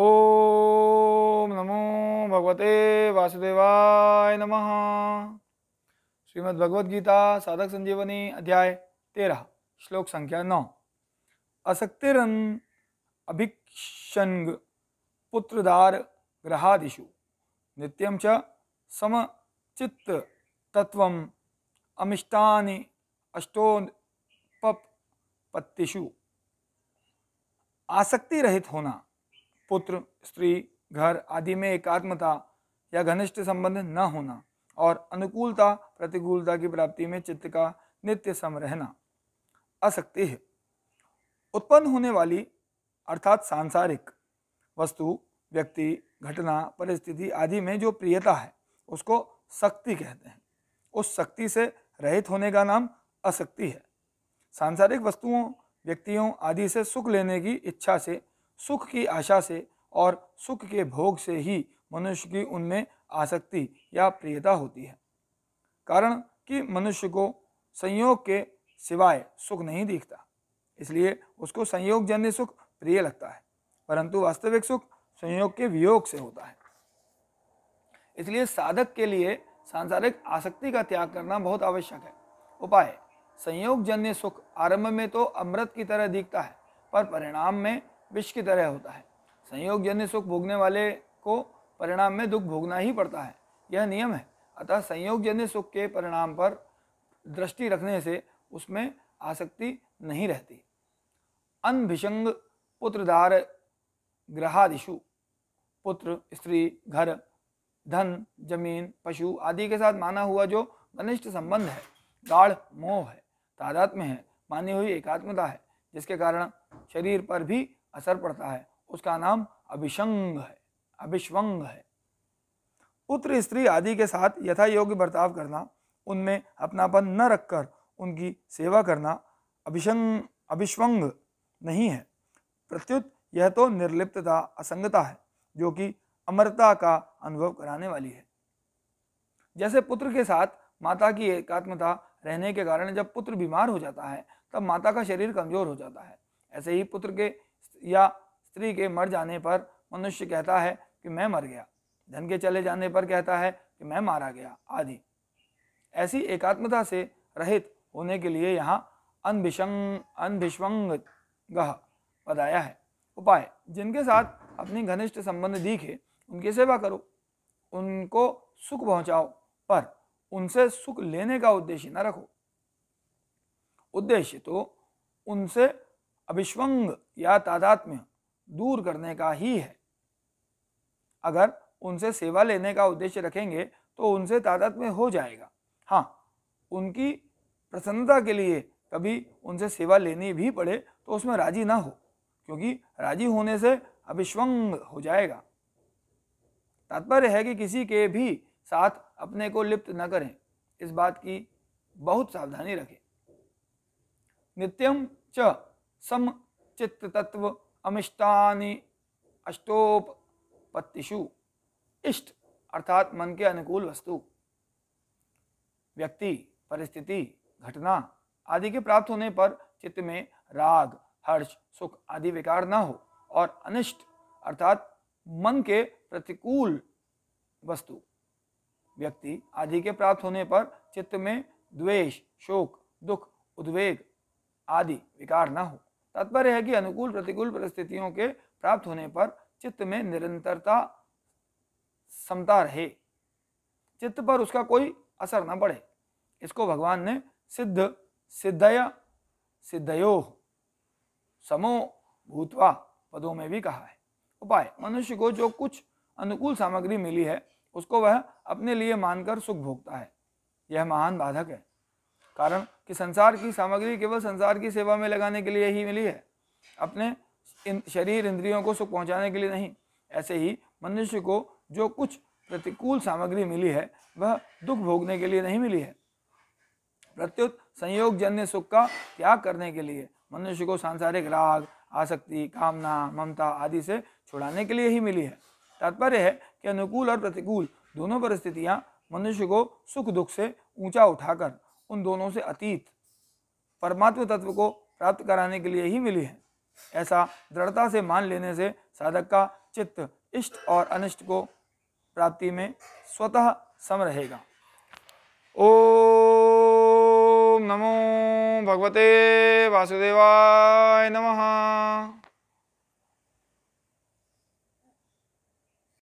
ओम नमो भगवते वासुदेवाय नमः श्रीमद् भगवत गीता साधक संजीवनी अध्याय तेरह श्लोक संख्या नौ असक्तिरन अभिक्षंग पुत्रदार ग्रहादिषु नित्यम च समचित्त तत्व अमिष्टानि अष्टोपपत्तिषु आसक्ति रहित होना पुत्र स्त्री घर आदि में एकात्मता या घनिष्ठ संबंध न होना और अनुकूलता प्रतिकूलता की प्राप्ति में चित्त का नित्य सम रहना असक्ति है उत्पन्न होने वाली अर्थात सांसारिक वस्तु व्यक्ति घटना परिस्थिति आदि में जो प्रियता है उसको शक्ति कहते हैं उस शक्ति से रहित होने का नाम असक्ति है सांसारिक वस्तुओं व्यक्तियों आदि से सुख लेने की इच्छा से सुख की आशा से और सुख के भोग से ही मनुष्य की उनमें आसक्ति या प्रियता होती है कारण कि मनुष्य को संयोग के सिवाय सुख नहीं दिखता इसलिए उसको संयोग जन्य सुख प्रिय लगता है परंतु वास्तविक सुख संयोग के वियोग से होता है इसलिए साधक के लिए सांसारिक आसक्ति का त्याग करना बहुत आवश्यक है उपाय संयोग जन्य सुख आरंभ में तो अमृत की तरह दिखता है पर परिणाम में विष की तरह होता है संयोग जन्य सुख भोगने वाले को परिणाम में दुख भोगना ही पड़ता है यह नियम है अतः संयोग जन्य सुख के परिणाम पर दृष्टि रखने से उसमें आसक्ति नहीं रहती अनभिषंग पुत्रधार ग्रहादिशु पुत्र स्त्री घर धन जमीन पशु आदि के साथ माना हुआ जो घनिष्ठ संबंध है गाढ़ मोह है तादात्म्य है मानी हुई एकात्मता है जिसके कारण शरीर पर भी असर पड़ता है उसका नाम अभिशंग है अभिश्वंग है पुत्र स्त्री आदि के साथ यथा योग्य बर्ताव करना उनमें अपनापन न रखकर उनकी सेवा करना अभिशंग अभिश्वंग नहीं है प्रत्युत यह तो निर्लिप्तता असंगता है जो कि अमरता का अनुभव कराने वाली है जैसे पुत्र के साथ माता की एकात्मता रहने के कारण जब पुत्र बीमार हो जाता है तब माता का शरीर कमजोर हो जाता है ऐसे ही पुत्र के या स्त्री के मर जाने पर मनुष्य कहता है कि मैं मर गया धन के चले जाने पर कहता है कि मैं मारा गया आदि ऐसी एकात्मता से रहित होने के लिए यहाँ अनभिषंग अनभिष्वंग बताया है उपाय जिनके साथ अपनी घनिष्ठ संबंध दिखे उनकी सेवा करो उनको सुख पहुंचाओ पर उनसे सुख लेने का उद्देश्य न रखो उद्देश्य तो उनसे अभिश्वंग या तादात्म्य दूर करने का ही है अगर उनसे सेवा लेने का उद्देश्य रखेंगे तो उनसे तादात्म्य हो जाएगा हाँ उनकी प्रसन्नता के लिए कभी उनसे सेवा लेनी भी पड़े तो उसमें राजी ना हो क्योंकि राजी होने से अभिश्वंग हो जाएगा तात्पर्य है कि किसी के भी साथ अपने को लिप्त न करें इस बात की बहुत सावधानी रखें नित्यम च सम चित्त तत्व अमिष्टानी अष्टोपत्तिषु इष्ट अर्थात मन के अनुकूल वस्तु व्यक्ति परिस्थिति घटना आदि के प्राप्त होने पर चित्त में राग हर्ष सुख आदि विकार न हो और अनिष्ट अर्थात मन के प्रतिकूल वस्तु व्यक्ति आदि के प्राप्त होने पर चित्त में द्वेष शोक दुख उद्वेग आदि विकार न हो तात्पर्य है कि अनुकूल प्रतिकूल परिस्थितियों के प्राप्त होने पर चित्त में निरंतरता समता रहे चित्त पर उसका कोई असर न पड़े इसको भगवान ने सिद्ध सिद्धया सिद्धयो समो भूतवा पदों में भी कहा है उपाय मनुष्य को जो कुछ अनुकूल सामग्री मिली है उसको वह अपने लिए मानकर सुख भोगता है यह महान बाधक है कारण कि संसार की सामग्री केवल संसार की सेवा में लगाने के लिए ही मिली है अपने इन शरीर इंद्रियों को सुख पहुंचाने के लिए नहीं ऐसे ही मनुष्य को जो कुछ प्रतिकूल सामग्री मिली है वह दुख भोगने के लिए नहीं मिली है प्रत्युत संयोग जन्य सुख का त्याग करने के लिए मनुष्य को सांसारिक राग आसक्ति कामना ममता आदि से छुड़ाने के लिए ही मिली है तात्पर्य है कि अनुकूल और प्रतिकूल दोनों परिस्थितियाँ मनुष्य को सुख दुख से ऊंचा उठाकर उन दोनों से अतीत परमात्म तत्व को प्राप्त कराने के लिए ही मिली है ऐसा दृढ़ता से मान लेने से साधक का चित्त इष्ट और अनिष्ट को प्राप्ति में स्वतः सम रहेगा ओ नमो भगवते वासुदेवाय नमः